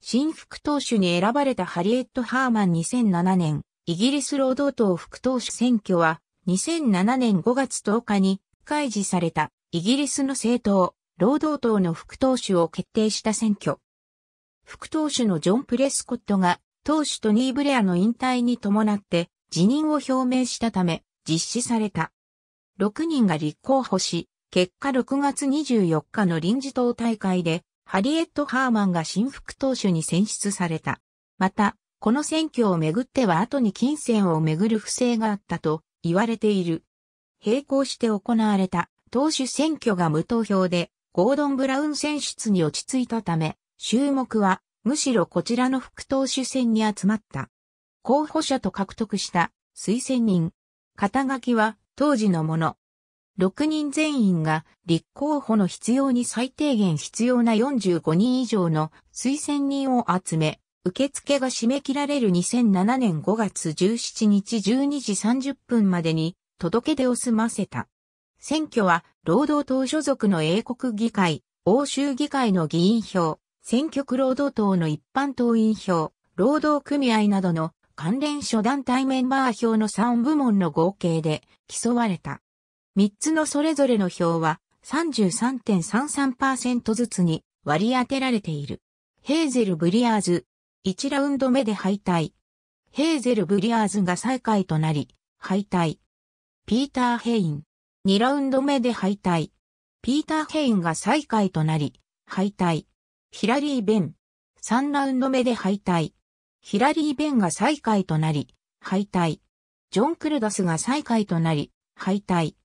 新副党首に選ばれたハリエット・ハーマン2007年、イギリス労働党副党首選挙は、2007年5月10日に開示されたイギリスの政党、労働党の副党首を決定した選挙。副党首のジョン・プレスコットが、党首トニー・ブレアの引退に伴って辞任を表明したため、実施された。6人が立候補し、結果6月24日の臨時党大会でハリエット・ハーマンが新副党首に選出された。また、この選挙をめぐっては後に金銭をめぐる不正があったと言われている。並行して行われた党首選挙が無投票でゴードン・ブラウン選出に落ち着いたため、注目はむしろこちらの副党首選に集まった。候補者と獲得した推薦人。肩書きは当時のもの。6人全員が立候補の必要に最低限必要な45人以上の推薦人を集め、受付が締め切られる2007年5月17日12時30分までに届け出を済ませた。選挙は労働党所属の英国議会、欧州議会の議員票、選挙区労働党の一般党員票、労働組合などの関連諸団体メンバー票の3部門の合計で競われた。3つのそれぞれの票は33.33%ずつに割り当てられている。ヘーゼル・ブリアーズ、1ラウンド目で敗退。ヘーゼル・ブリアーズが最下位となり、敗退。ピーター・ヘイン、2ラウンド目で敗退。ピーター・ヘインが最下位となり、敗退。ヒラリー・ベン、3ラウンド目で敗退。ヒラリー・ベンが最下位となり、敗退。ジョン・クルダスが最下位となり、敗退。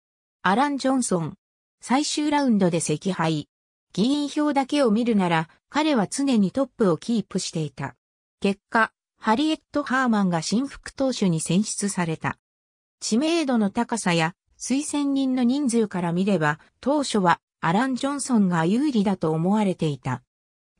アラン・ジョンソン。最終ラウンドで惜敗。議員票だけを見るなら、彼は常にトップをキープしていた。結果、ハリエット・ハーマンが新副党首に選出された。知名度の高さや推薦人の人数から見れば、当初はアラン・ジョンソンが有利だと思われていた。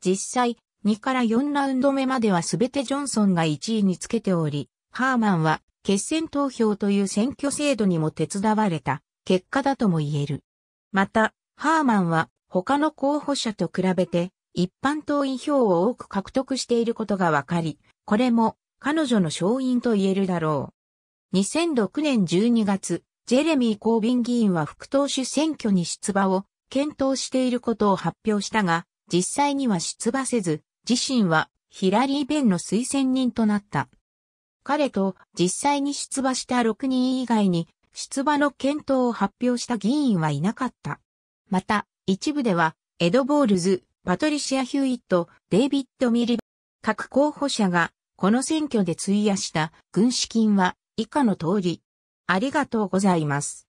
実際、2から4ラウンド目までは全てジョンソンが1位につけており、ハーマンは決選投票という選挙制度にも手伝われた結果だとも言える。また、ハーマンは他の候補者と比べて一般党員票を多く獲得していることがわかり、これも彼女の勝因と言えるだろう。2006年12月、ジェレミー・コービン議員は副党首選挙に出馬を検討していることを発表したが、実際には出馬せず、自身はヒラリー・ベンの推薦人となった。彼と実際に出馬した6人以外に出馬の検討を発表した議員はいなかった。また、一部では、エド・ボールズ、パトリシア・ヒューイット、デイビッド・ミリ、各候補者が、この選挙で費やした軍資金は、以下の通り。ありがとうございます。